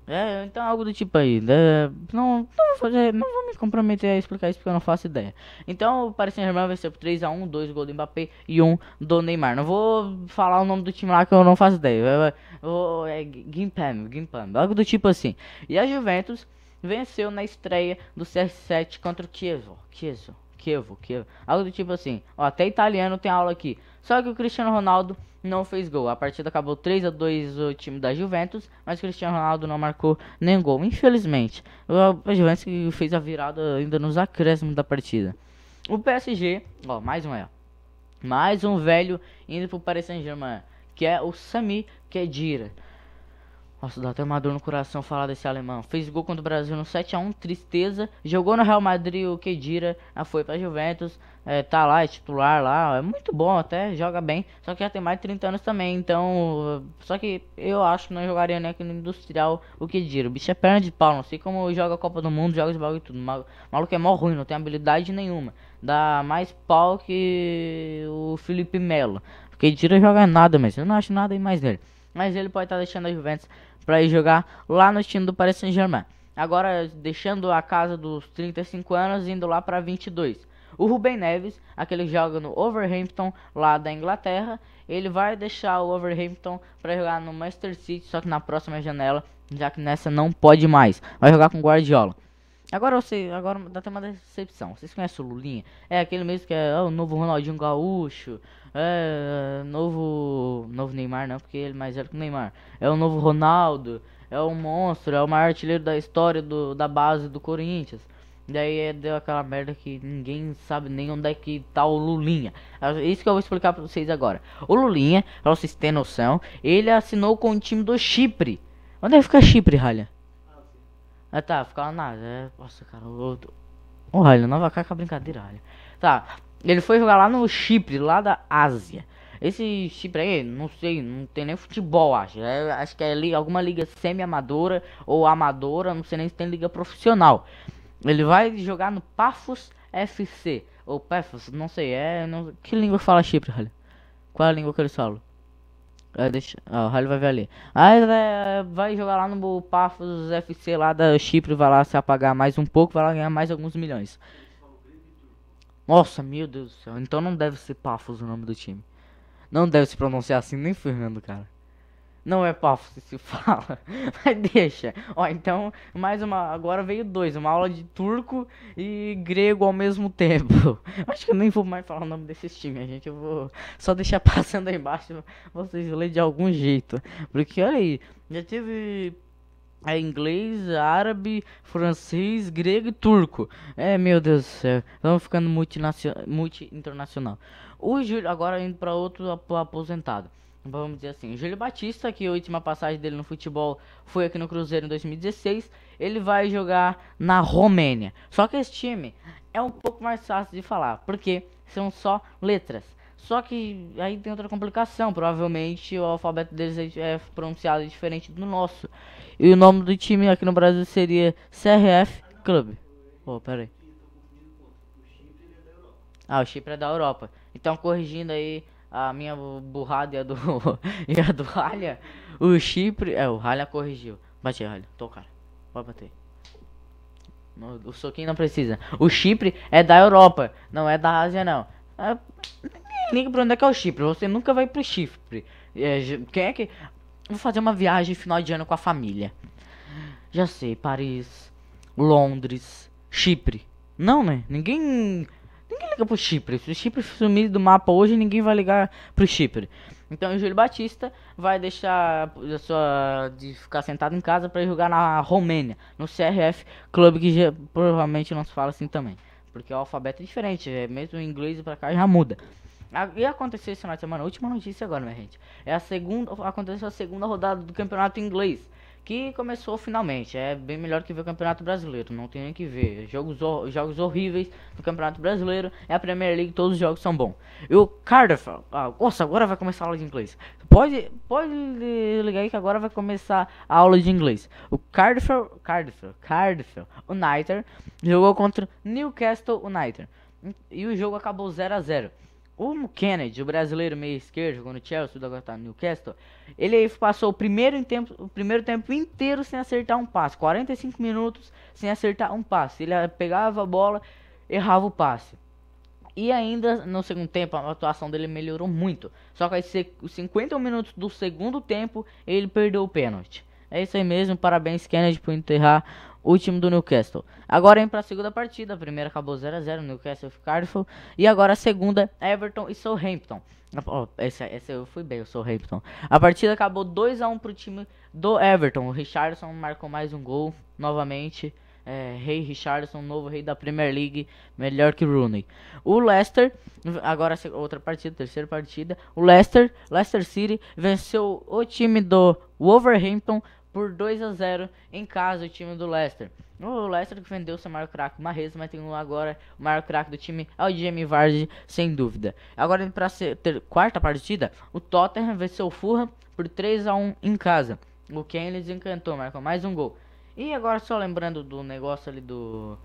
É, então algo do tipo aí. É, não, não, vou, não vou me comprometer a explicar isso porque eu não faço ideia. Então o Paris Saint-Germain venceu por 3x1, 2 Gol do Mbappé e 1 um do Neymar. Não vou falar o nome do time lá que eu não faço ideia. Eu, eu, é Gimpam, Gimpam, algo do tipo assim. E a Juventus venceu na estreia do CR7 contra o Chievo. Chievo, Chievo, Chievo. Algo do tipo assim. Ó, até italiano tem aula aqui. Só que o Cristiano Ronaldo não fez gol. A partida acabou 3 a 2 o time da Juventus, mas Cristiano Ronaldo não marcou nenhum gol, infelizmente. A Juventus fez a virada ainda nos acréscimos da partida. O PSG, ó, mais um é. Mais um velho indo pro Paris Saint-Germain, que é o Sami Khedira. Nossa, dá até uma dor no coração falar desse alemão. Fez gol contra o Brasil no 7x1, tristeza. Jogou no Real Madrid o Kedira, ah, foi pra Juventus. É, tá lá, é titular lá. É muito bom até, joga bem. Só que já tem mais de 30 anos também, então... Só que eu acho que não jogaria nem aqui no Industrial o Kedira. O bicho é perna de pau, não sei como joga a Copa do Mundo, joga os bagulho e tudo. O maluco é mó ruim, não tem habilidade nenhuma. Dá mais pau que o Felipe Melo. O Kedira joga nada, mas eu não acho nada aí mais dele. Mas ele pode estar tá deixando a Juventus para ir jogar lá no time do Paris Saint-Germain. Agora deixando a casa dos 35 anos indo lá para 22. O Rubem Neves, aquele que joga no Overhampton lá da Inglaterra, ele vai deixar o Overhampton para jogar no Manchester City, só que na próxima janela, já que nessa não pode mais. Vai jogar com Guardiola. Agora você, agora dá até uma decepção. Vocês conhecem o Lulinha? É aquele mesmo que é, oh, o novo Ronaldinho Gaúcho, é novo, novo Neymar não, porque ele é mais velho que o Neymar. É o novo Ronaldo, é o um monstro, é o maior artilheiro da história do, da base do Corinthians. Daí é, deu aquela merda que ninguém sabe nem onde é que tá o Lulinha. É isso que eu vou explicar pra vocês agora. O Lulinha, pra vocês terem noção, ele assinou com o time do Chipre. Onde é que fica Chipre, Ralha? Ah tá, ficava nada. É, nossa, cara, o. Ô, Ralho, Nova Caca brincadeira, olha Tá, ele foi jogar lá no Chipre, lá da Ásia. Esse Chipre aí, não sei, não tem nem futebol, acho. É, acho que é ali alguma liga semi-amadora ou amadora, não sei nem se tem liga profissional. Ele vai jogar no Pafos FC, ou Pafos, não sei, é. Não, que língua fala Chipre, olha Qual é a língua que eles falam? Ah, deixa... o Rally vai ver ali. Aí é, vai jogar lá no Pafos FC lá da Chipre, vai lá se apagar mais um pouco, vai lá ganhar mais alguns milhões. Nossa, meu Deus do céu. Então não deve ser Pafos o nome do time. Não deve se pronunciar assim nem Fernando, cara. Não é pafo se se fala. Mas deixa. Ó, então, mais uma. Agora veio dois. Uma aula de turco e grego ao mesmo tempo. Acho que eu nem vou mais falar o nome desses times, gente. Eu vou só deixar passando aí embaixo. Vocês lerem de algum jeito. Porque olha aí. Já tive é inglês, árabe, francês, grego e turco. É, meu Deus do céu. Estamos ficando multi-internacional. Multi o Júlio, agora indo para outro ap aposentado vamos dizer assim, Júlio Batista, que a última passagem dele no futebol foi aqui no Cruzeiro em 2016, ele vai jogar na Romênia. Só que esse time é um pouco mais fácil de falar, porque são só letras. Só que aí tem outra complicação, provavelmente o alfabeto deles é, é pronunciado diferente do nosso. E o nome do time aqui no Brasil seria CRF Club. Pô, oh, peraí. Ah, o Chipre é da Europa. Então, corrigindo aí a minha burrada e a do, e a do Ralha, o Chipre. É, o Ralha corrigiu. Bate, Ralha. Tô, cara. Pode bater. O, o soquinho não precisa. O Chipre é da Europa, não é da Ásia, não. É, liga pra onde é que é o Chipre. Você nunca vai pro Chipre. É, quem é que. Vou fazer uma viagem final de ano com a família. Já sei, Paris, Londres, Chipre. Não, né? Ninguém Ninguém liga pro Chipre. Se o Chipre sumir do mapa hoje, ninguém vai ligar pro Chipre. Então o Júlio Batista vai deixar a sua de ficar sentado em casa para jogar na Romênia, no CRF, clube que já, provavelmente não se fala assim também, porque o alfabeto é diferente, é mesmo inglês para cá já muda. A, e aconteceu esse final de semana, última notícia agora, minha gente. É a segunda, aconteceu a segunda rodada do Campeonato Inglês que começou finalmente. É bem melhor que ver o Campeonato Brasileiro, não tem nem que ver. Jogos, jogos horríveis no Campeonato Brasileiro, é a Premier League, todos os jogos são bons. E o Cardiff, ah, nossa, agora vai começar a aula de inglês. Pode, pode ligar aí que agora vai começar a aula de inglês. O Cardiff, Cardiff, Cardiff United jogou contra Newcastle United. E o jogo acabou 0 a 0 o Kennedy, o brasileiro meio esquerdo, jogou no Chelsea, agora tá no Newcastle, ele passou o primeiro, tempo, o primeiro tempo inteiro sem acertar um passe, 45 minutos sem acertar um passe. Ele pegava a bola, errava o passe. E ainda no segundo tempo a atuação dele melhorou muito. Só que aos 50 minutos do segundo tempo ele perdeu o pênalti. É isso aí mesmo, parabéns Kennedy por enterrar o time do Newcastle. Agora indo para a segunda partida, a primeira acabou 0 a 0 Newcastle e Cardiff, e agora a segunda, Everton e Southampton. Oh, essa, essa eu fui bem, eu sou Hampton. A partida acabou 2 a 1 pro time do Everton. O Richardson marcou mais um gol novamente. É, rei Richardson, novo rei da Premier League, melhor que Rooney. O Leicester, agora outra partida, terceira partida. O Leicester, Leicester City venceu o time do Wolverhampton por 2 a 0 em casa o time do Leicester. O Leicester que vendeu seu maior craque Marreza, mas tem agora o maior craque do time é o Jamie Vardy, sem dúvida. Agora indo para ter quarta partida, o Tottenham venceu o Fulham por 3 a 1 em casa. O Kane desencantou, marcou mais um gol. E agora só lembrando do negócio ali do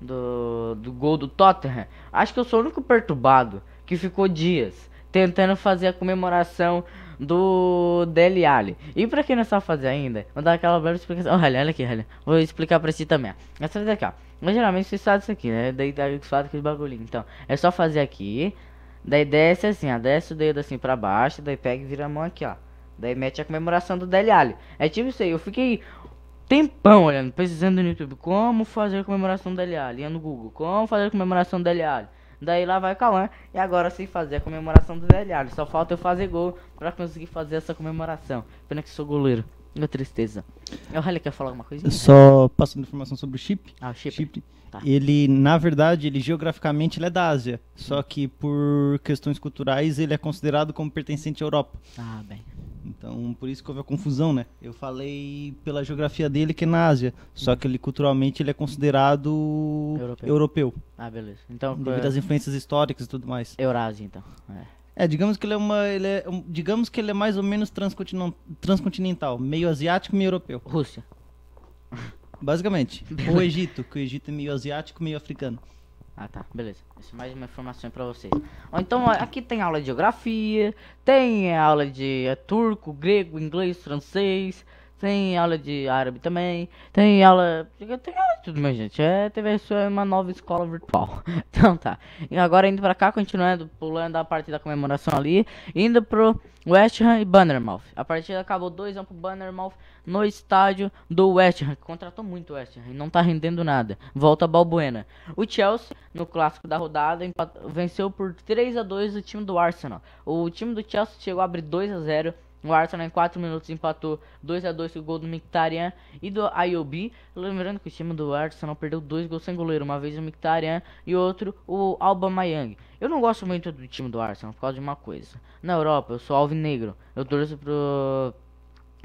do, do gol do Tottenham, acho que eu sou o único perturbado que ficou dias tentando fazer a comemoração do Deli Ali E pra quem não sabe fazer ainda, vou dar aquela breve explicação. Olha, olha aqui, olha. Vou explicar pra si também. É Essa daqui, ó. Mas geralmente você faz isso aqui, né? Daí dá suado aquele bagulhinho. Então, é só fazer aqui. Daí desce assim, ó. Desce o dedo assim pra baixo. Daí pega e vira a mão aqui, ó. Daí mete a comemoração do Deli Ali. É tipo isso aí. Eu fiquei tempão olhando, pesquisando no YouTube como fazer comemoração do Dele Ali? no Google, como fazer comemoração do Dele Ali? Daí lá vai Cauã. E agora sem fazer a comemoração do Velhado. Só falta eu fazer gol pra conseguir fazer essa comemoração. Pena que sou goleiro. Minha tristeza. É, o Halle quer falar alguma coisa? Só passando informação sobre o Chip. Ah, o Chip. Chip. Tá. Ele, na verdade, ele geograficamente ele é da Ásia. Só que por questões culturais ele é considerado como pertencente à Europa. Ah, bem. Então, por isso que houve a confusão, né? Eu falei pela geografia dele que é na Ásia, só uhum. que ele culturalmente ele é considerado europeu. europeu ah, beleza. Então, devido é. às influências históricas e tudo mais. Eurásia, então. É. é. digamos que ele é uma, ele é, digamos que ele é mais ou menos transcontinental, transcontinental meio asiático, meio europeu. Rússia. Basicamente. Ou Egito, que o Egito é meio asiático, meio africano. Ah tá, beleza. é mais uma informação para vocês. Ou então aqui tem aula de geografia, tem aula de é, turco, grego, inglês, francês tem aula de árabe também, tem aula. Tem aula de tudo, minha gente. É, teve sua é uma nova escola virtual. Então tá. E agora indo pra cá, continuando, pulando a parte da comemoração ali, indo pro West Ham e Bannermouth. A partida acabou 2x1 um pro Bannermouth no estádio do West Ham, que contratou muito o West Ham e não tá rendendo nada. Volta a Balbuena. O Chelsea, no clássico da rodada, venceu por 3 a 2 o time do Arsenal. O time do Chelsea chegou a abrir 2 a 0 o Arsenal em 4 minutos empatou 2 a 2 com o gol do Mictarian e do Ayobi. Lembrando que o time do Arsenal perdeu dois gols sem goleiro, uma vez o Mictarian e outro o Alba Mayang. Eu não gosto muito do time do Arsenal por causa de uma coisa. Na Europa, eu sou alvinegro. Eu torço pro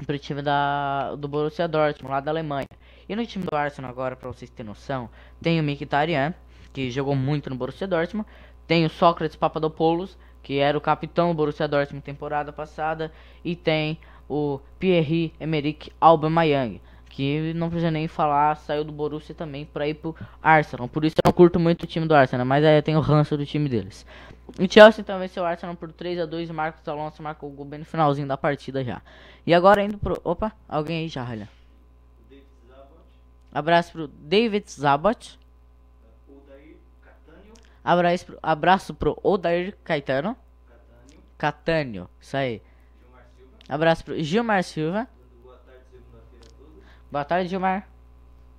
pro time da, do Borussia Dortmund, lá da Alemanha. E no time do Arsenal agora, pra vocês terem noção, tem o Mictarian que jogou muito no Borussia Dortmund. Tem o Sócrates Papadopoulos, que era o capitão do Borussia Dortmund temporada passada, e tem o Pierre Emerick Aubameyang, que não precisa nem falar, saiu do Borussia também para ir pro Arsenal. Por isso eu não curto muito o time do Arsenal, mas aí eu tenho ranço do time deles. O Chelsea também venceu o Arsenal por 3 a 2 Marcos Alonso marcou o gol bem no finalzinho da partida já. E agora indo pro, opa, alguém aí já, olha. Abraço pro David Zabat Abraço, pro, abraço pro Odair Caetano. Catânio. Catânio, isso aí. Gilmar Silva. Abraço pro Gilmar Silva. Boa tarde, segunda-feira a todos. Boa tarde, Gilmar.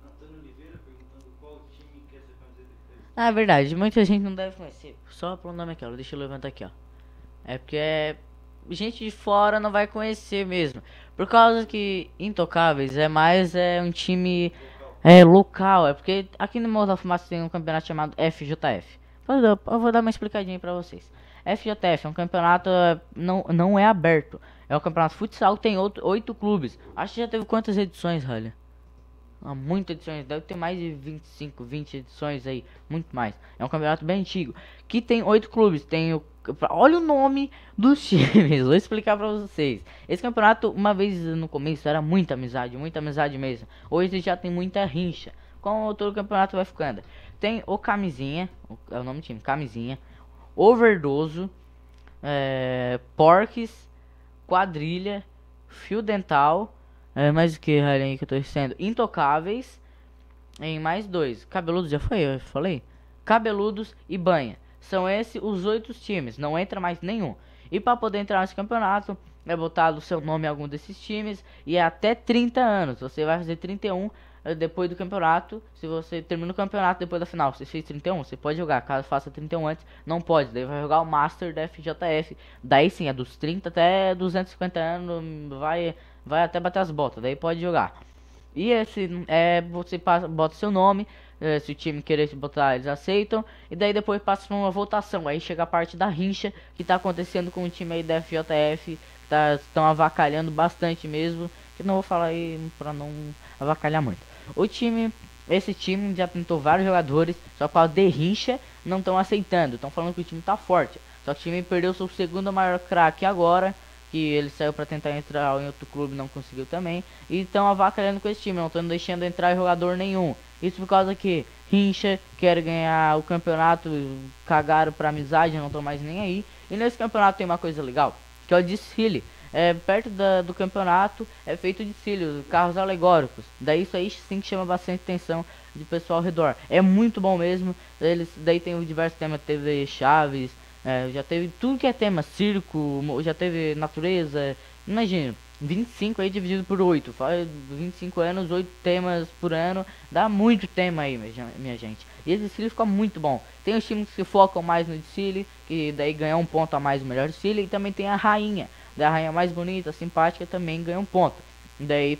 Antônio Oliveira perguntando qual time quer ser Ah, verdade. Muita gente não deve conhecer. Só pro nome aqui, ó. Deixa eu levantar aqui, ó. É porque é... gente de fora não vai conhecer mesmo. Por causa que Intocáveis é mais é um time... Local. É, local, é porque aqui no Morro da Fumaça tem um campeonato chamado FJF. Eu vou dar uma explicadinha para vocês. FJF é um campeonato é, não, não é aberto. É um campeonato futsal tem outro, oito clubes. Acho que já teve quantas edições, Ralha? Há ah, muitas edições, deve ter mais de 25, 20 edições aí, muito mais. É um campeonato bem antigo, que tem oito clubes, tem o Olha o nome dos times, vou explicar para vocês. Esse campeonato, uma vez no começo, era muita amizade, muita amizade mesmo. Hoje já tem muita rincha. Como todo campeonato vai ficando tem o Camisinha, é o nome do time, Camisinha, Overdoso, é, Porques, Quadrilha, Fio Dental, é, mais o que, Rainha, que eu tô dizendo? Intocáveis, em mais dois. Cabeludos, já foi, eu falei? Cabeludos e Banha. São esses os oito times, não entra mais nenhum. E para poder entrar nesse campeonato, é botado o seu nome em algum desses times e é até 30 anos. Você vai fazer 31 eh, depois do campeonato. Se você termina o campeonato depois da final, você fez 31, você pode jogar. Caso faça 31 antes, não pode. Daí vai jogar o Master da FJF. Daí sim, é dos 30 até 250 anos, vai, vai até bater as botas. Daí pode jogar. E esse é você passa, bota seu nome, eh, se o time querer botar, eles aceitam. E daí depois passa para uma votação. Aí chega a parte da rincha que tá acontecendo com o time aí da FJF. Tá, estão avacalhando bastante mesmo. Que não vou falar aí para não avacalhar muito. O time, esse time já tentou vários jogadores, só que o Derrincha não estão aceitando. Estão falando que o time está forte. Só que o time perdeu seu segundo maior craque agora, que ele saiu para tentar entrar em outro clube, não conseguiu também. E estão avacalhando com esse time, não estão deixando entrar jogador nenhum. Isso por causa que Rincha quer ganhar o campeonato, cagaram para amizade, não estão mais nem aí. E nesse campeonato tem uma coisa legal, que é o desfile é, perto da, do campeonato é feito de cílios, carros alegóricos. Daí isso aí sim que chama bastante atenção de pessoal ao redor. É muito bom mesmo. Eles daí tem diversos temas, teve chaves, é, já teve tudo que é tema, circo, já teve natureza. Imagina, 25 aí dividido por 8, faz 25 anos, 8 temas por ano, dá muito tema aí, minha gente. E esse Chile fica muito bom. Tem os times que se focam mais no Chile, que daí ganha um ponto a mais o melhor Chile, e também tem a rainha, da rainha mais bonita, simpática, também ganha um ponto. Daí,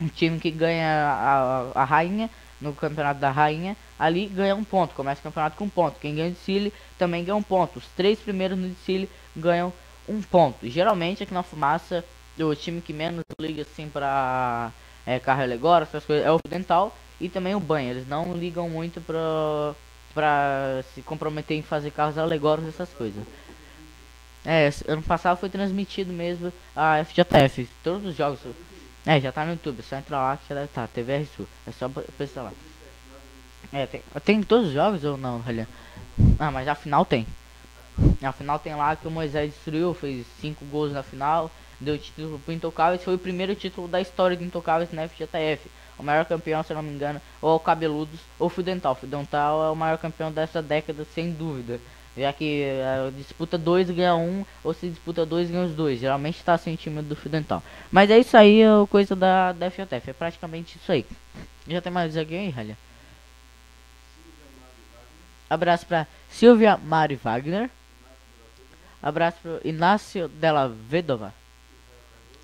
o time que ganha a, a, rainha, no campeonato da rainha, ali ganha um ponto. Começa o campeonato com um ponto. Quem ganha de Chile também ganha um ponto. Os três primeiros no Chile ganham um ponto. Geralmente, aqui na fumaça, o time que menos liga assim pra é, carro alegórico, essas coisas, é o dental e também o banho. Eles não ligam muito pra, pra se comprometer em fazer carros alegóricos, essas coisas. É, ano passado foi transmitido mesmo a FJF. Todos os jogos. É, já tá no YouTube, é só entra lá que já deve estar. Tá, TVR Sul. É só pesquisar lá. É, tem, tem todos os jogos ou não, Ralian? Ah, mas a final tem. Na final tem lá que o Moisés destruiu, fez 5 gols na final, deu título pro Intocáveis, foi o primeiro título da história do Intocáveis na FJF. O maior campeão, se não me engano, ou é o Cabeludos ou o Fudental. Dental. Tá, é o maior campeão dessa década, sem dúvida. Já que é, disputa dois ganha um, ou se disputa dois ganha os dois. Geralmente está assim o time do Fio Dental. Mas é isso aí, coisa da, da É praticamente isso aí. Já tem mais alguém aí, Ralha? Abraço para Silvia Mari Wagner. Abraço para Inácio Della Vedova.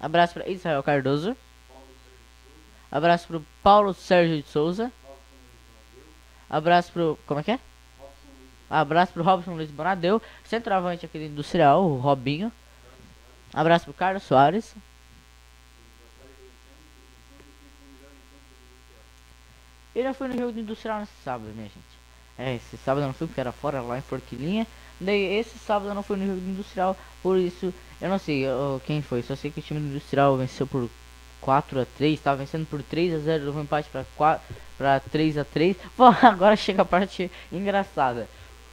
Abraço para Israel Cardoso. Abraço para Paulo Sérgio de Souza. Abraço para Como é que é? Abraço pro Robson Luiz Bonadeu, centroavante aqui do Industrial, o Robinho. Abraço pro Carlos Soares. Eu já fui no jogo do Industrial nesse sábado, minha gente. É, esse sábado eu não fui porque era fora lá em Forquilinha. Daí esse sábado eu não fui no jogo do Industrial, por isso eu não sei eu, quem foi, só sei que o time do Industrial venceu por 4 a 3, estava vencendo por 3 a 0, levou um empate para 4 para 3 a 3. Bom, agora chega a parte engraçada.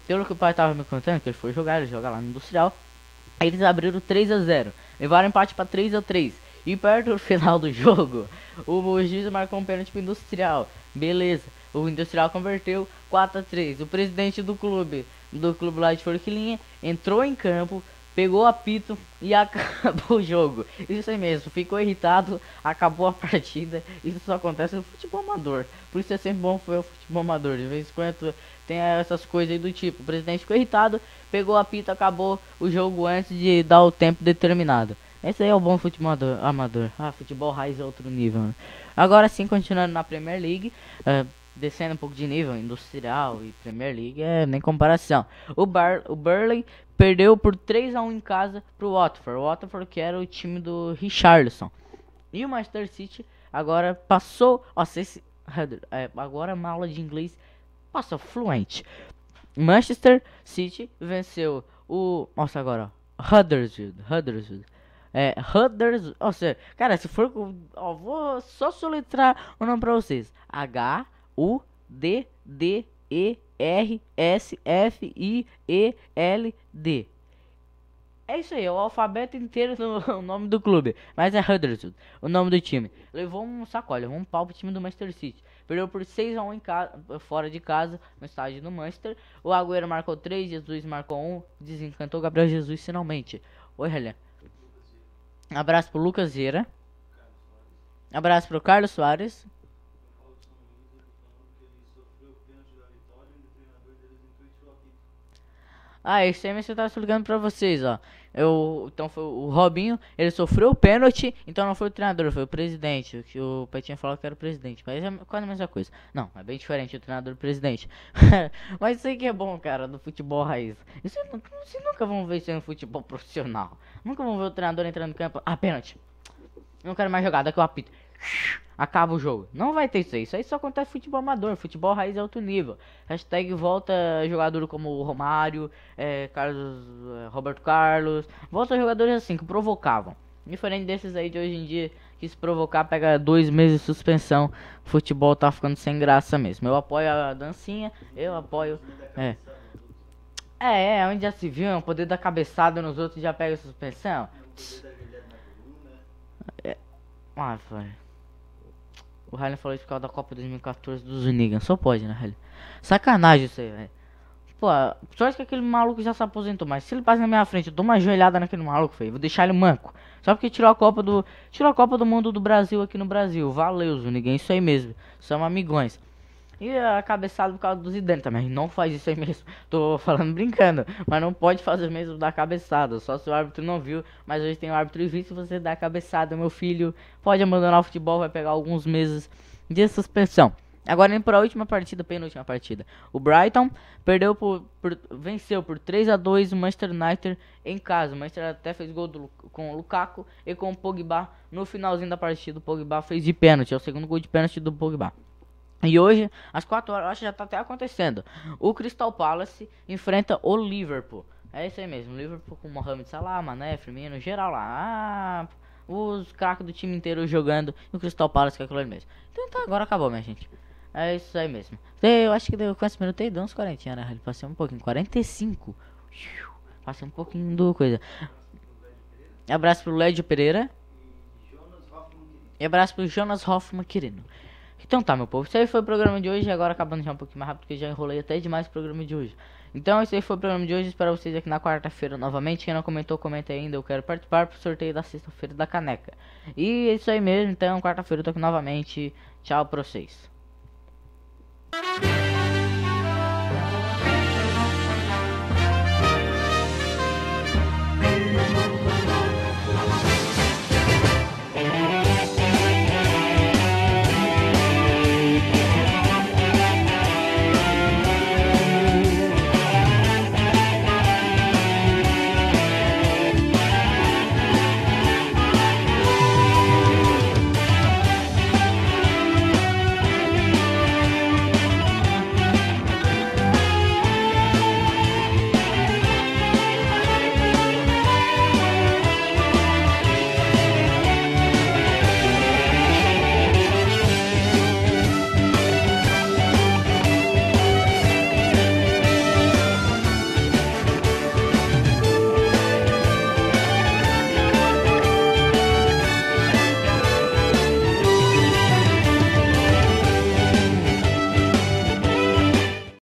Pelo que o pai tava me contando, que ele foi jogar, ele joga lá no Industrial. Aí eles abriram 3 a 0 Levaram empate para 3 a 3 E perto do final do jogo, o juiz marcou um pênalti pro Industrial. Beleza. O Industrial converteu 4 a 3 O presidente do clube, do clube lá de Forquilinha, entrou em campo, pegou o apito e acabou o jogo. Isso é mesmo, ficou irritado, acabou a partida. Isso só acontece no futebol amador. Por isso é sempre bom foi o futebol amador. De vez em quando tem essas coisas aí do tipo: o presidente ficou irritado, pegou o apito, acabou o jogo antes de dar o tempo determinado. Esse aí é o bom futebol amador. Ah, futebol raiz é outro nível. Né? Agora sim, continuando na Premier League. Uh, descendo um pouco de nível, industrial e Premier League, é nem comparação. O, Bar o Burley perdeu por 3 a 1 em casa pro Watford. O Watford que era o time do Richarlison. E o Manchester City agora passou. Nossa, esse, é, agora uma aula de inglês passa fluente. Manchester City venceu o. Nossa, agora, ó. Huddersfield. Huddersfield. É, Huddersfield. Ou seja, cara, se for. Ó, vou só soletrar o nome pra vocês: H. U, D, D, E, R, S, F, I, E, L, D. É isso aí, é o alfabeto inteiro no nome do clube. Mas é Huddersfield, o nome do time. Levou um saco, levou um pau pro time do Manchester City. Perdeu por 6 a 1 fora de casa, no estádio do Manchester. O Agüero marcou 3, Jesus marcou 1. Desencantou Gabriel Jesus finalmente. Oi, Helena. Abraço pro Lucas Vieira. Abraço pro Carlos Soares. Ah, isso aí mesmo eu tava explicando pra vocês, ó. Eu, então foi o Robinho, ele sofreu o pênalti, então não foi o treinador, foi o presidente. Que o Petinha falou que era o presidente, mas é quase a mesma coisa. Não, é bem diferente o treinador e o presidente. mas isso aí que é bom, cara, do futebol raiz. Isso, vocês nunca vão ver isso no futebol profissional. Nunca vão ver o treinador entrando no campo. Ah, pênalti. Não quero mais jogar, daqui eu apito acaba o jogo. Não vai ter isso aí. Isso aí só acontece futebol amador. Futebol raiz é alto nível. Hashtag volta jogador como Romário, é, Carlos, é, Roberto Carlos. Volta jogadores assim que provocavam. Diferente desses aí de hoje em dia, que se provocar pega dois meses de suspensão. futebol tá ficando sem graça mesmo. Eu apoio a dancinha, eu apoio. É. É, é, é onde já se viu, é o poder da cabeçada nos outros já pega suspensão. É. Ah, foi. O Ryan falou isso por causa da Copa 2014 do Zuniga. Só pode, né, Ryan? Sacanagem isso aí, velho. Pô, só que aquele maluco já se aposentou, mas se ele passa na minha frente, eu dou uma joelhada naquele maluco, feio. Vou deixar ele manco. Só porque tirou a Copa do. Tirou a Copa do Mundo do Brasil aqui no Brasil. Valeu, Zuniga. Isso aí mesmo. Somos amigões. E a cabeçada por causa do Zidane também. Não faz isso aí mesmo. Tô falando brincando. Mas não pode fazer mesmo da cabeçada. Só se o árbitro não viu. Mas hoje tem o árbitro e se Você dá a cabeçada, meu filho. Pode abandonar o futebol. Vai pegar alguns meses de suspensão. Agora indo para a última partida, penúltima partida. O Brighton perdeu por, por, venceu por 3 a 2 o Manchester United em casa. O Manchester até fez gol do, com o Lukaku e com o Pogba no finalzinho da partida. O Pogba fez de pênalti, é o segundo gol de pênalti do Pogba. E hoje, às 4 horas, acho que já tá até acontecendo. O Crystal Palace enfrenta o Liverpool. É isso aí mesmo, Liverpool com Mohamed Salah, Mané, Firmino, geral lá. Ah, os craques do time inteiro jogando e o Crystal Palace que é aquilo ali mesmo. Então tá, agora acabou, minha gente. É isso aí mesmo. Eu acho que deu, com esse minuto aí deu uns 40, né? Passei um pouquinho, 45. Passei um pouquinho do coisa. Abraço pro Lédio Pereira. E abraço pro Jonas Hoffman Quirino. Então tá, meu povo, isso aí foi o programa de hoje. Agora acabando já um pouquinho mais rápido, porque já enrolei até demais o programa de hoje. Então esse aí foi o programa de hoje. Espero vocês aqui na quarta-feira novamente. Quem não comentou, comenta ainda. Eu quero participar pro sorteio da sexta-feira da caneca. E é isso aí mesmo. Então quarta-feira eu tô aqui novamente. Tchau pra vocês.